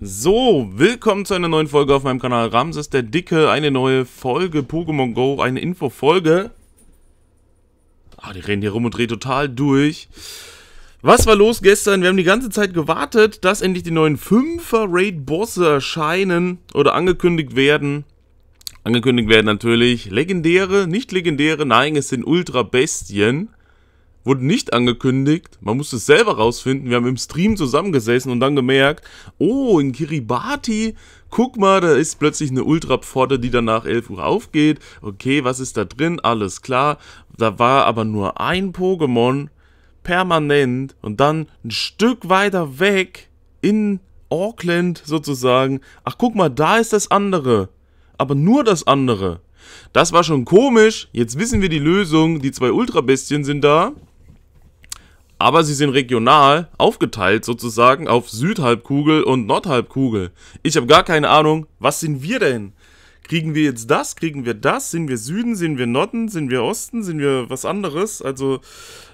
So, willkommen zu einer neuen Folge auf meinem Kanal Ramses der Dicke, eine neue Folge Pokémon Go, eine Infofolge. Ah, die rennen hier rum und drehen total durch. Was war los gestern? Wir haben die ganze Zeit gewartet, dass endlich die neuen 5er Raid Bosse erscheinen oder angekündigt werden. Angekündigt werden natürlich legendäre, nicht legendäre, nein, es sind Ultra Bestien wurde nicht angekündigt. Man musste es selber rausfinden. Wir haben im Stream zusammengesessen und dann gemerkt, oh, in Kiribati, guck mal, da ist plötzlich eine Ultrapforte, die dann nach 11 Uhr aufgeht. Okay, was ist da drin? Alles klar. Da war aber nur ein Pokémon permanent und dann ein Stück weiter weg in Auckland sozusagen. Ach, guck mal, da ist das andere. Aber nur das andere. Das war schon komisch. Jetzt wissen wir die Lösung. Die zwei Ultrabestien sind da aber sie sind regional aufgeteilt sozusagen auf Südhalbkugel und Nordhalbkugel. Ich habe gar keine Ahnung, was sind wir denn? Kriegen wir jetzt das? Kriegen wir das? Sind wir Süden? Sind wir Norden? Sind wir Osten? Sind wir was anderes? Also,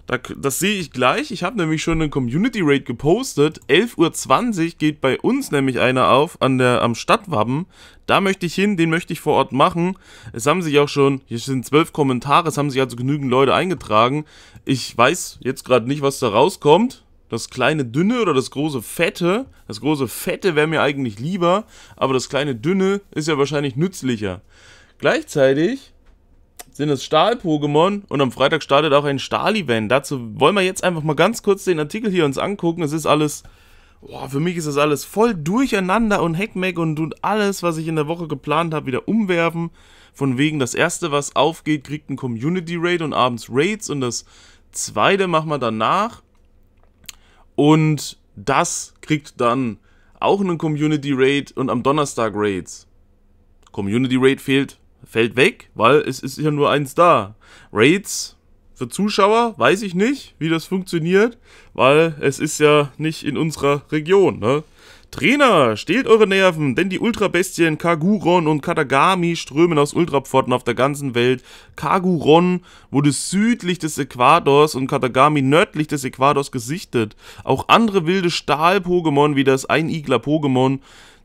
da, das sehe ich gleich. Ich habe nämlich schon einen Community Raid gepostet. 11.20 Uhr geht bei uns nämlich einer auf an der, am Stadtwappen. Da möchte ich hin, den möchte ich vor Ort machen. Es haben sich auch schon, hier sind zwölf Kommentare, es haben sich also genügend Leute eingetragen. Ich weiß jetzt gerade nicht, was da rauskommt das kleine dünne oder das große fette. Das große fette wäre mir eigentlich lieber, aber das kleine dünne ist ja wahrscheinlich nützlicher. Gleichzeitig sind es Stahl-Pokémon und am Freitag startet auch ein Stahl-Event. Dazu wollen wir jetzt einfach mal ganz kurz den Artikel hier uns angucken. Es ist alles, boah, für mich ist das alles voll durcheinander und Heckmeck und, und alles, was ich in der Woche geplant habe, wieder umwerfen. Von wegen, das erste, was aufgeht, kriegt ein Community-Raid und abends Raids und das zweite machen wir danach. Und das kriegt dann auch einen Community Raid und am Donnerstag Raids. Community Raid fehlt, fällt weg, weil es ist ja nur eins da. Raids für Zuschauer weiß ich nicht, wie das funktioniert, weil es ist ja nicht in unserer Region. Ne? Trainer, stehlt eure Nerven, denn die Ultrabestien Kaguron und Katagami strömen aus Ultrapforten auf der ganzen Welt. Kaguron wurde südlich des Äquators und Katagami nördlich des Äquators gesichtet. Auch andere wilde Stahl-Pokémon wie das Einigler-Pokémon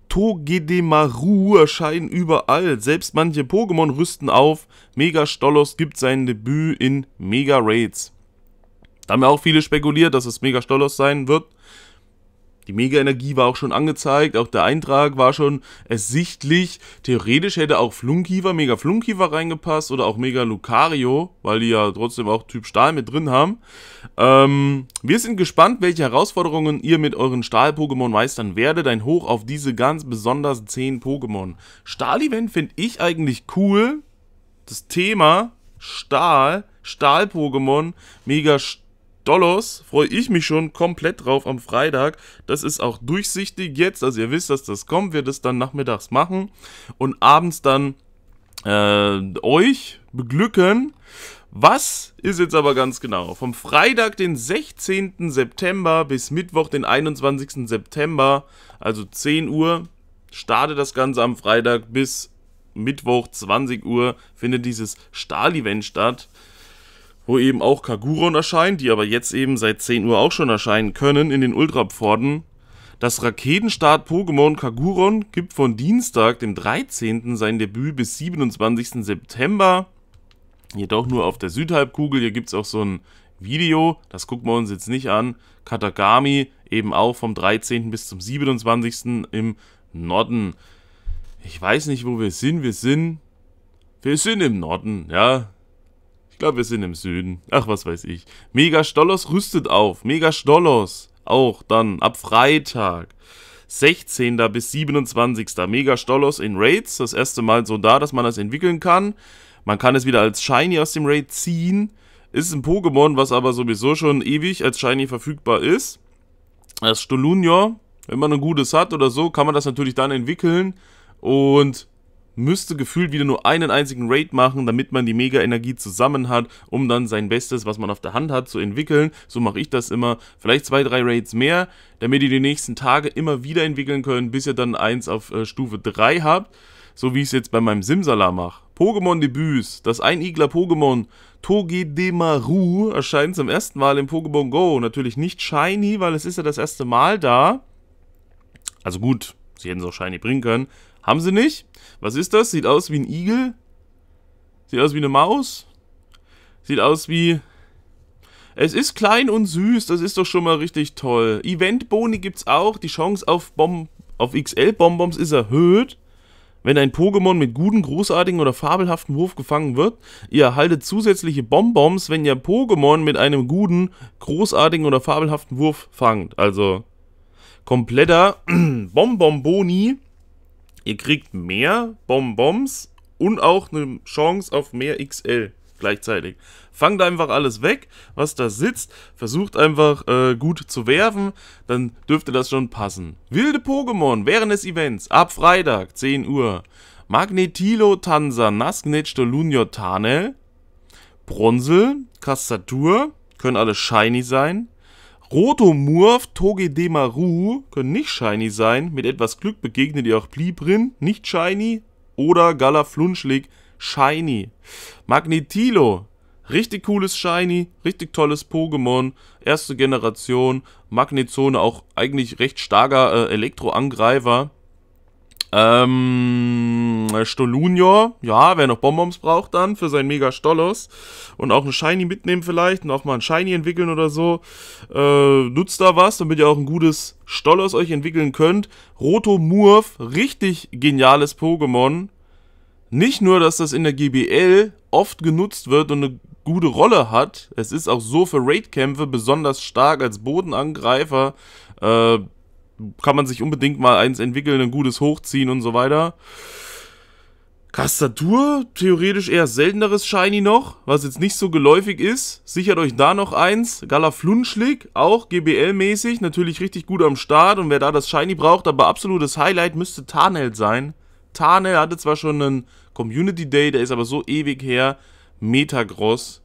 Togedemaru erscheinen überall. Selbst manche Pokémon rüsten auf. Mega Stolos gibt sein Debüt in Mega Raids. Da haben ja auch viele spekuliert, dass es Mega Stolos sein wird. Die Mega-Energie war auch schon angezeigt, auch der Eintrag war schon ersichtlich. Theoretisch hätte auch Flunkiefer, Mega Flunkiefer reingepasst oder auch Mega Lucario, weil die ja trotzdem auch Typ Stahl mit drin haben. Ähm, wir sind gespannt, welche Herausforderungen ihr mit euren Stahl-Pokémon meistern werdet. Ein Hoch auf diese ganz besonders 10 Pokémon. Stahl-Event finde ich eigentlich cool. Das Thema Stahl, Stahl-Pokémon, mega Stahl. Dollars freue ich mich schon komplett drauf am Freitag. Das ist auch durchsichtig jetzt, also ihr wisst, dass das kommt, wir das dann nachmittags machen und abends dann äh, euch beglücken. Was ist jetzt aber ganz genau? Vom Freitag, den 16. September bis Mittwoch, den 21. September, also 10 Uhr, startet das Ganze am Freitag bis Mittwoch, 20 Uhr, findet dieses Stahl-Event statt wo eben auch Kaguron erscheinen, die aber jetzt eben seit 10 Uhr auch schon erscheinen können in den Ultrapforden. Das Raketenstart-Pokémon Kaguron gibt von Dienstag, dem 13. sein Debüt bis 27. September. Jedoch nur auf der Südhalbkugel. Hier gibt es auch so ein Video, das gucken wir uns jetzt nicht an. Katagami eben auch vom 13. bis zum 27. im Norden. Ich weiß nicht, wo wir sind. Wir sind. Wir sind im Norden, ja glaube, wir sind im Süden. Ach, was weiß ich. Mega Stollos rüstet auf. Mega Stollos. Auch dann ab Freitag. 16. bis 27. Mega Stollos in Raids. Das erste Mal so da, dass man das entwickeln kann. Man kann es wieder als Shiny aus dem Raid ziehen. Ist ein Pokémon, was aber sowieso schon ewig als Shiny verfügbar ist. Das Stolunior, wenn man ein gutes hat oder so, kann man das natürlich dann entwickeln. Und müsste gefühlt wieder nur einen einzigen Raid machen, damit man die Mega-Energie zusammen hat, um dann sein Bestes, was man auf der Hand hat, zu entwickeln. So mache ich das immer. Vielleicht zwei, drei Raids mehr, damit ihr die nächsten Tage immer wieder entwickeln könnt, bis ihr dann eins auf äh, Stufe 3 habt. So wie ich es jetzt bei meinem Simsala mache. Pokémon-Debüts. Das Einigler-Pokémon Togedemaru erscheint zum ersten Mal im Pokémon Go. Natürlich nicht Shiny, weil es ist ja das erste Mal da. Also gut, sie hätten es auch Shiny bringen können. Haben sie nicht? Was ist das? Sieht aus wie ein Igel. Sieht aus wie eine Maus. Sieht aus wie... Es ist klein und süß, das ist doch schon mal richtig toll. Eventboni gibt's auch, die Chance auf, auf XL-Bonbons ist erhöht. Wenn ein Pokémon mit gutem, großartigen oder fabelhaften Wurf gefangen wird, ihr erhaltet zusätzliche Bonbons, wenn ihr Pokémon mit einem guten, großartigen oder fabelhaften Wurf fangt. Also kompletter Bonbonboni Ihr kriegt mehr Bonbons und auch eine Chance auf mehr XL gleichzeitig. Fangt einfach alles weg, was da sitzt. Versucht einfach äh, gut zu werfen, dann dürfte das schon passen. Wilde Pokémon während des Events ab Freitag 10 Uhr. Magnetilo Tansa Nasknetsch Dolunio Tane. Bronsel, Kassatur, können alle shiny sein. Rotomurf, Toge Demaru können nicht shiny sein. Mit etwas Glück begegnet ihr auch Blibrin, nicht shiny. Oder Galaflunschlig, shiny. Magnetilo, richtig cooles shiny, richtig tolles Pokémon. Erste Generation, Magnetzone, auch eigentlich recht starker äh, Elektroangreifer. Ähm ähm, äh, Stolunio, ja, wer noch Bonbons braucht dann für seinen Mega Stollos und auch ein Shiny mitnehmen vielleicht und auch mal ein Shiny entwickeln oder so, äh, nutzt da was, damit ihr auch ein gutes Stollos euch entwickeln könnt. Rotomurf, richtig geniales Pokémon. Nicht nur, dass das in der GBL oft genutzt wird und eine gute Rolle hat, es ist auch so für Raidkämpfe besonders stark als Bodenangreifer, äh, kann man sich unbedingt mal eins entwickeln, ein gutes hochziehen und so weiter. Kastatur, theoretisch eher selteneres Shiny noch, was jetzt nicht so geläufig ist. Sichert euch da noch eins. Galaflunschlig, auch GBL-mäßig, natürlich richtig gut am Start. Und wer da das Shiny braucht, aber absolutes Highlight müsste Tarnel sein. Tarnel hatte zwar schon einen Community Day, der ist aber so ewig her. Metagross.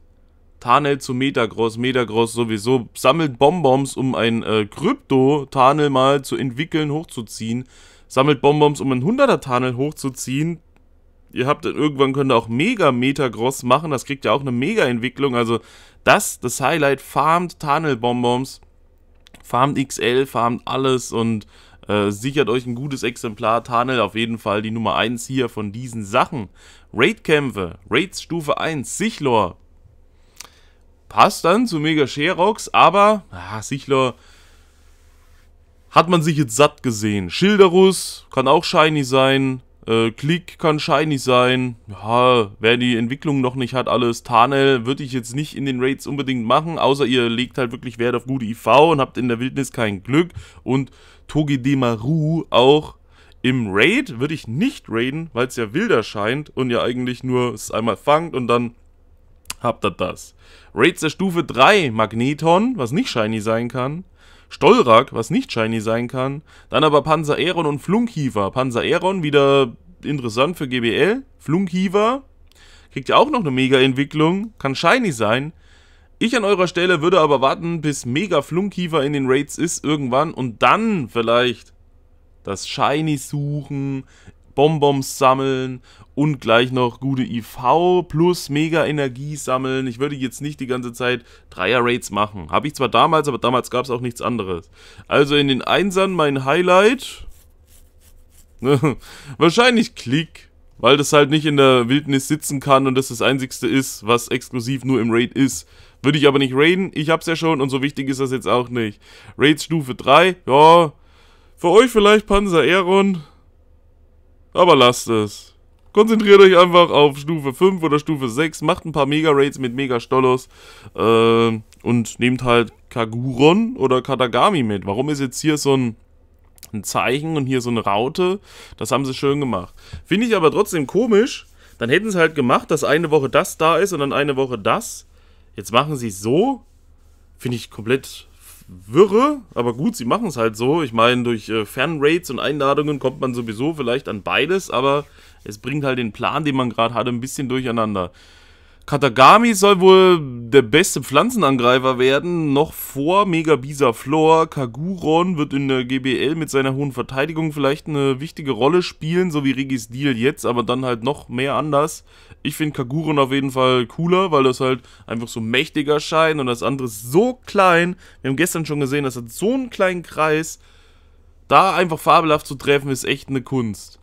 Tarnel zu Metagross, Metagross sowieso. Sammelt Bonbons, um ein äh, Krypto-Tarnel mal zu entwickeln, hochzuziehen sammelt Bonbons, um ein 100er Tarnel hochzuziehen ihr habt irgendwann könnt ihr auch Mega Metagross machen, das kriegt ja auch eine Mega Entwicklung, also das das Highlight farmt Tunnel Bonbons, farmt XL, farmt alles und äh, sichert euch ein gutes Exemplar Tunnel auf jeden Fall die Nummer 1 hier von diesen Sachen. Raidkämpfe, Raids Stufe 1, Sichlor. Passt dann zu Mega Sherox, aber ah, Sichlor hat man sich jetzt satt gesehen. Schilderus kann auch shiny sein. Äh, Klick kann shiny sein. Ja, wer die Entwicklung noch nicht hat, alles. Tarnel würde ich jetzt nicht in den Raids unbedingt machen, außer ihr legt halt wirklich Wert auf gute IV und habt in der Wildnis kein Glück. Und Togedemaru auch im Raid würde ich nicht raiden, weil es ja wilder scheint und ihr eigentlich nur es einmal fangt und dann habt ihr das. Raids der Stufe 3, Magneton, was nicht shiny sein kann. Stolrak, was nicht shiny sein kann. Dann aber Panzer Aeron und Flunkhiefer. Panzer Aeron wieder interessant für GBL. Flunkhiefer kriegt ja auch noch eine Mega-Entwicklung. Kann shiny sein. Ich an eurer Stelle würde aber warten, bis Mega Flunkhiefer in den Raids ist irgendwann und dann vielleicht das Shiny suchen, Bonbons sammeln und gleich noch gute IV plus mega Energie sammeln. Ich würde jetzt nicht die ganze Zeit Dreier-Raids machen. Habe ich zwar damals, aber damals gab es auch nichts anderes. Also in den Einsern mein Highlight. Wahrscheinlich Klick. Weil das halt nicht in der Wildnis sitzen kann und das das einzigste ist, was exklusiv nur im Raid ist. Würde ich aber nicht raiden, ich hab's ja schon und so wichtig ist das jetzt auch nicht. Raids Stufe 3, ja, für euch vielleicht Panzer Aeron, aber lasst es. Konzentriert euch einfach auf Stufe 5 oder Stufe 6. Macht ein paar Mega-Raids mit Mega-Stollos. Äh, und nehmt halt Kaguron oder Katagami mit. Warum ist jetzt hier so ein ein Zeichen und hier so eine Raute. Das haben sie schön gemacht. Finde ich aber trotzdem komisch. Dann hätten sie halt gemacht, dass eine Woche das da ist und dann eine Woche das. Jetzt machen sie es so. Finde ich komplett wirre, aber gut, sie machen es halt so. Ich meine, durch äh, Fernraids und Einladungen kommt man sowieso vielleicht an beides, aber es bringt halt den Plan, den man gerade hatte, ein bisschen durcheinander. Katagami soll wohl der beste Pflanzenangreifer werden, noch vor Megabisa Flor. Kaguron wird in der GBL mit seiner hohen Verteidigung vielleicht eine wichtige Rolle spielen, so wie Regis Deal jetzt, aber dann halt noch mehr anders. Ich finde Kaguron auf jeden Fall cooler, weil das halt einfach so mächtiger scheint und das andere ist so klein. Wir haben gestern schon gesehen, das hat so einen kleinen Kreis. Da einfach fabelhaft zu treffen, ist echt eine Kunst.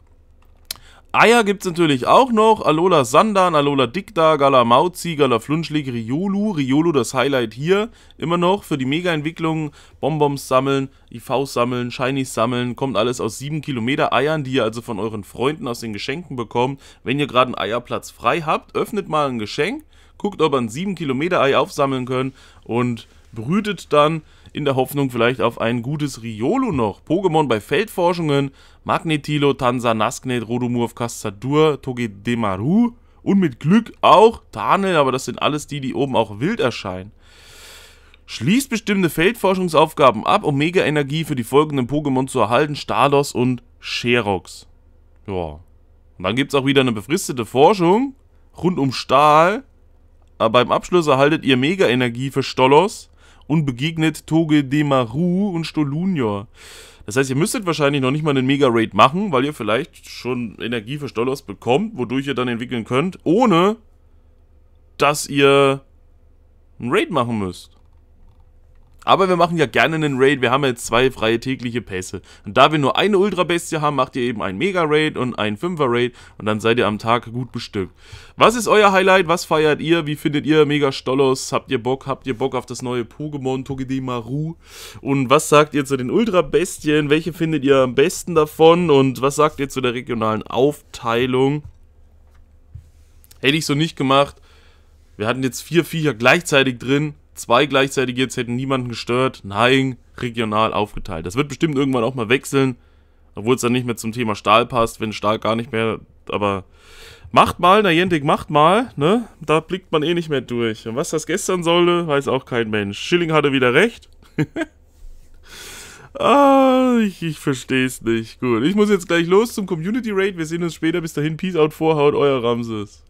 Eier gibt es natürlich auch noch. Alola Sandan, Alola Dikda, Gala Mauzi, Gala Flunschlig, Riolu. Riolu das Highlight hier. Immer noch für die Mega-Entwicklung. Bonbons sammeln, IVs sammeln, Shinies sammeln. Kommt alles aus 7 Kilometer Eiern, die ihr also von euren Freunden aus den Geschenken bekommt. Wenn ihr gerade einen Eierplatz frei habt, öffnet mal ein Geschenk. Guckt, ob ihr ein 7 Kilometer Ei aufsammeln könnt. Und brütet dann in der Hoffnung vielleicht auf ein gutes Riolu noch. Pokémon bei Feldforschungen, Magnetilo, Tansa, Nasknet, Rodomurf, Kastadur, Togedemaru und mit Glück auch Tarnel, aber das sind alles die, die oben auch wild erscheinen. Schließt bestimmte Feldforschungsaufgaben ab, um Mega-Energie für die folgenden Pokémon zu erhalten, Stalos und Sherox. Ja. Und dann gibt es auch wieder eine befristete Forschung rund um Stahl. Aber beim Abschluss erhaltet ihr Mega-Energie für Stolos und begegnet Toge Demaru und Stolunior. Das heißt, ihr müsstet wahrscheinlich noch nicht mal einen Mega-Raid machen, weil ihr vielleicht schon Energie für Stolos bekommt, wodurch ihr dann entwickeln könnt, ohne dass ihr einen Raid machen müsst. Aber wir machen ja gerne einen Raid, wir haben jetzt zwei freie tägliche Pässe. Und da wir nur eine Ultra-Bestie haben, macht ihr eben einen Mega-Raid und einen Fünfer-Raid und dann seid ihr am Tag gut bestückt. Was ist euer Highlight? Was feiert ihr? Wie findet ihr Mega-Stollos? Habt ihr Bock? Habt ihr Bock auf das neue Pokémon Togedemaru? Und was sagt ihr zu den Ultra-Bestien? Welche findet ihr am besten davon? Und was sagt ihr zu der regionalen Aufteilung? Hätte ich so nicht gemacht. Wir hatten jetzt vier Viecher gleichzeitig drin zwei gleichzeitig jetzt hätten niemanden gestört. Nein, regional aufgeteilt. Das wird bestimmt irgendwann auch mal wechseln, obwohl es dann nicht mehr zum Thema Stahl passt, wenn Stahl gar nicht mehr. Aber macht mal, Niantic macht mal, ne? Da blickt man eh nicht mehr durch. Und was das gestern sollte, weiß auch kein Mensch. Schilling hatte wieder recht. ah, ich, ich verstehe es nicht. Gut, ich muss jetzt gleich los zum Community Raid. Wir sehen uns später. Bis dahin, Peace out, Vorhaut, euer Ramses.